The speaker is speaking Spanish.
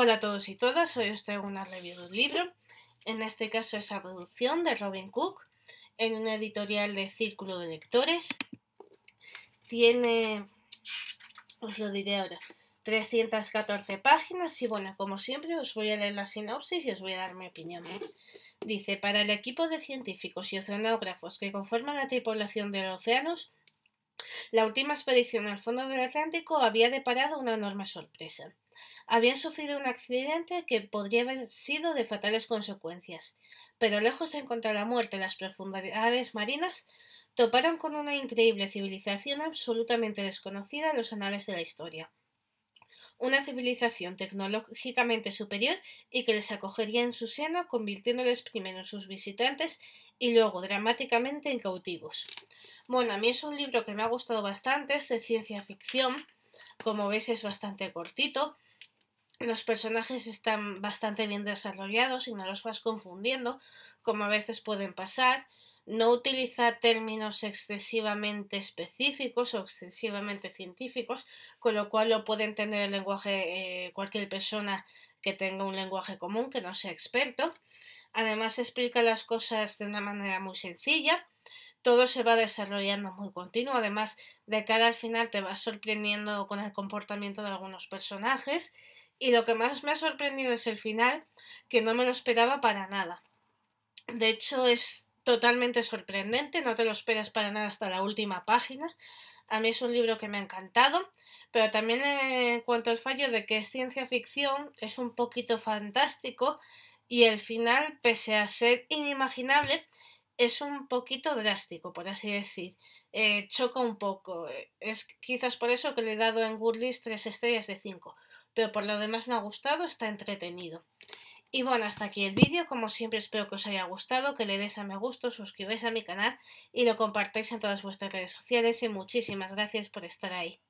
Hola a todos y todas, hoy os traigo una review de un libro, en este caso es la producción de Robin Cook, en una editorial de Círculo de Lectores. Tiene, os lo diré ahora, 314 páginas y bueno, como siempre os voy a leer la sinopsis y os voy a dar mi opinión. ¿eh? Dice, para el equipo de científicos y oceanógrafos que conforman la tripulación de los océanos, la última expedición al fondo del Atlántico había deparado una enorme sorpresa habían sufrido un accidente que podría haber sido de fatales consecuencias, pero lejos de encontrar la muerte en las profundidades marinas, toparon con una increíble civilización absolutamente desconocida en los anales de la historia. Una civilización tecnológicamente superior y que les acogería en su seno, convirtiéndoles primero en sus visitantes y luego dramáticamente en cautivos. Bueno, a mí es un libro que me ha gustado bastante, es de ciencia ficción, como veis es bastante cortito, los personajes están bastante bien desarrollados y no los vas confundiendo, como a veces pueden pasar. No utiliza términos excesivamente específicos o excesivamente científicos, con lo cual lo puede entender el lenguaje eh, cualquier persona que tenga un lenguaje común, que no sea experto. Además explica las cosas de una manera muy sencilla. Todo se va desarrollando muy continuo. Además, de cara al final te vas sorprendiendo con el comportamiento de algunos personajes. Y lo que más me ha sorprendido es el final, que no me lo esperaba para nada. De hecho, es totalmente sorprendente, no te lo esperas para nada hasta la última página. A mí es un libro que me ha encantado, pero también eh, en cuanto al fallo de que es ciencia ficción, es un poquito fantástico y el final, pese a ser inimaginable, es un poquito drástico, por así decir. Eh, choca un poco. Es quizás por eso que le he dado en Goodreads tres estrellas de cinco pero por lo demás me ha gustado, está entretenido. Y bueno, hasta aquí el vídeo, como siempre espero que os haya gustado, que le des a me gusto, suscribáis a mi canal y lo compartáis en todas vuestras redes sociales y muchísimas gracias por estar ahí.